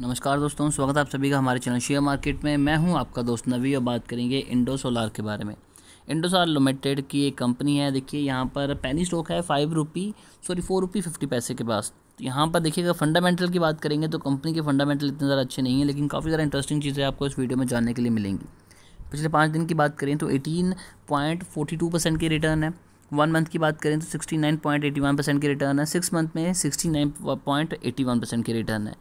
नमस्कार दोस्तों स्वागत है आप सभी का हमारे चैनल शेयर मार्केट में मैं हूं आपका दोस्त नवी और बात करेंगे इंडो सोलार के बारे में इंडो सोलार लिमिटेड की एक कंपनी है देखिए यहाँ पर पैनी स्टॉक है five rupee sorry four rupee fifty पैसे के पास तो यहाँ पर देखिएगा फंडामेंटल की बात करेंगे तो कंपनी के फंडामेंटल इतने ज़्यादा अच्छे नहीं है लेकिन काफ़ी ज़्यादा इंटरेस्टिंग चीज़ें आपको इस वीडियो में जानने के लिए मिलेंगी पिछले पाँच दिन की बात करें तो eighteen point forty two percent की रिटर्न है वन मंथ की बात करें तो sixty nine point eighty one percent की रिटर्न है सिक्स मंथ में sixty nine point eighty one percent की रिटर्न है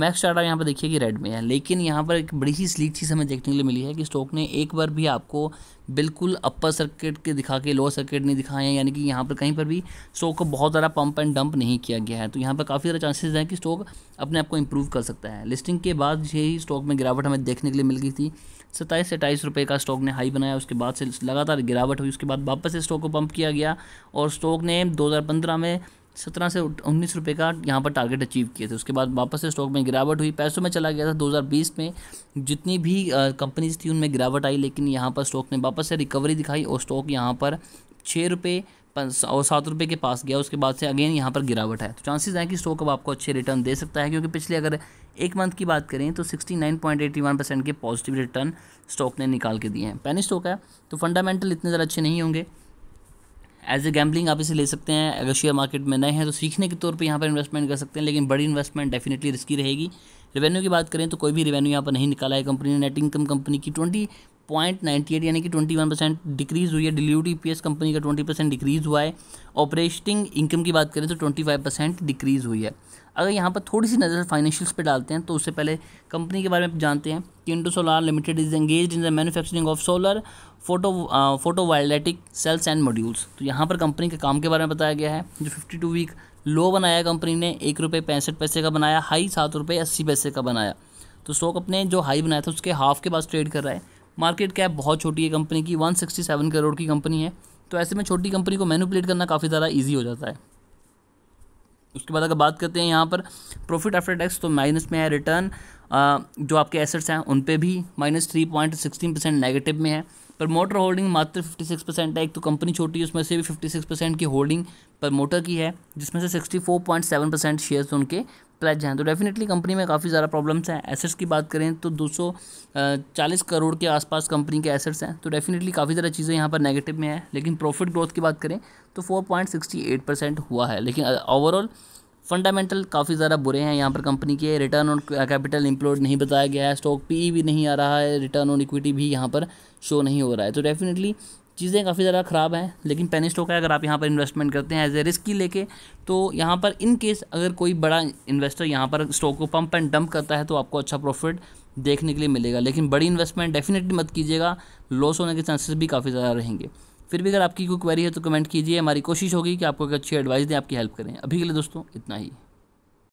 मैक्स डाटा यहाँ पर देखिए कि रेड में है लेकिन यहाँ पर एक बड़ी सी स्लीक चीज़ हमें देखने के लिए मिली है कि स्टॉक ने एक बार भी आपको बिल्कुल अपर सर्किट के दिखा के लोअर सर्किट नहीं दिखाए हैं यानी कि यहाँ पर कहीं पर भी स्टॉक को बहुत ज़्यादा पंप एंड डंप नहीं किया गया है तो यहाँ पर काफ़ी ज़्यादा चांसेज हैं कि स्टॉक अपने आप को इम्प्रूव कर सकता है लिस्टिंग के बाद यही स्टॉक में गिरावट हमें देखने के लिए मिल गई थी सत्ताईस से अट्ठाईस रुपये का स्टॉक ने हाई बनाया उसके बाद से लगातार गिरावट हुई उसके बाद वापस से स्टॉक को पंप किया गया और स्टॉक ने 2015 में सत्रह से उन्नीस रुपये का यहाँ पर टारगेट अचीव किए थे उसके बाद वापस से स्टॉक में गिरावट हुई पैसों में चला गया था 2020 में जितनी भी कंपनीज थी उनमें गिरावट आई लेकिन यहाँ पर स्टॉक ने वापस से रिकवरी दिखाई और स्टॉक यहाँ पर छः रुपये और सात रुपये के पास गया उसके बाद से अगेन यहाँ पर गिरावट है तो चांसेस हैं कि स्टॉक अब आपको अच्छे रिटर्न दे सकता है क्योंकि पिछले अगर एक मंथ की बात करें तो वन परसेंट के पॉजिटिव रिटर्न स्टॉक ने निकाल के दिए हैं पैनी स्टॉक है तो फंडामेंटल इतने ज़्यादा अच्छे नहीं होंगे एज ए गैम्बलिंग आप इसे ले सकते हैं अगर शेयर मार्केट में नए हैं तो सीखने के तौर पर यहाँ पर इन्वेस्टमेंट कर सकते हैं लेकिन बड़ी इन्वेस्टमेंट डेफिनेटली रिस्की रहेगी रेवेन्यू की बात करें तो कोई भी रेवेन्यू यहाँ पर नहीं निकाला है कंपनी ने नेट इनकम कंपनी की ट्वेंटी पॉइंट नाइन्टी एट यानी कि ट्वेंटी वन परसेंट डिक्रीज़ हुई है डिल्यूट ई कंपनी का ट्वेंटी परसेंट डिक्रीज़ हुआ है ऑपरेटिंग इनकम की बात करें तो ट्वेंटी फाइव परसेंट डिक्रीज़ हुई है अगर यहाँ पर थोड़ी सी नज़र फाइनेंशियल्स पे डालते हैं तो उससे पहले कंपनी के बारे में जानते हैं कि Indo Solar limited is engage in the manufacturing of solar photo photo voltaic cells and modules तो यहाँ पर कंपनी के काम के बारे में बताया गया है जो फिफ्टी टू वीक लो बनाया कंपनी ने एक रुपये पैंसठ पैसे का बनाया हाई सात रुपये अस्सी पैसे का बनाया तो स्टॉक अपने जो हाई बनाया था उसके हाफ के पास ट्रेड कर रहा है मार्केट कैप बहुत छोटी है कंपनी की 167 करोड़ की कंपनी है तो ऐसे में छोटी कंपनी को मैनुपलेट करना काफ़ी ज़्यादा ईजी हो जाता है उसके बाद अगर बात करते हैं यहाँ पर प्रॉफिट आफ्टर टैक्स तो माइनस में है रिटर्न जो आपके एसेट्स हैं उन पर भी minus three point sixteen percent negative में है पर मोटर होल्डिंग मात्र फिफ्टी सिक्स परसेंट है एक तो कंपनी छोटी है उसमें से भी फिफ्टी सिक्स परसेंट की होल्डिंग पर मोटर की है जिसमें से sixty four point seven percent shares उनके प्लेज तो हैं तो डेफिनेटली कंपनी में काफ़ी ज़्यादा प्रॉब्लम्स हैं एसेट्स की बात करें तो दो करोड़ के आसपास कंपनी के एसेट्स हैं तो डेफिनेटली काफ़ी ज़्यादा चीज़ें यहाँ पर नेगेटिव में हैं लेकिन प्रॉफिट ग्रोथ की बात करें तो फोर परसेंट हुआ है लेकिन ओवरऑल फंडामेंटल काफ़ी ज़्यादा बुरे हैं यहाँ पर कंपनी के रिटर्न ऑन कैपिटल इंप्लॉयड नहीं बताया गया है स्टॉक पी e भी नहीं आ रहा है रिटर्न ऑन इक्विटी भी यहाँ पर शो नहीं हो रहा है तो डेफिनेटली चीज़ें काफ़ी ज़्यादा ख़राब हैं लेकिन पेनी स्टॉक है अगर आप यहाँ पर इन्वेस्टमेंट करते हैं एज ए रिस्क ही लेके तो यहाँ पर इन केस अगर कोई बड़ा इन्वेस्टर यहाँ पर स्टॉक को पंप एंड डंप करता है तो आपको अच्छा प्रॉफिट देखने के लिए मिलेगा लेकिन बड़ी इन्वेस्टमेंट डेफिनेटली मत कीजिएगा लॉस होने के चांसेस भी काफ़ी ज़्यादा रहेंगे फिर भी अगर आपकी कोई क्वेरी है तो कमेंट कीजिए हमारी कोशिश होगी कि आपको एक अच्छी एडवाइस दें आपकी हेल्प करें अभी के लिए दोस्तों इतना ही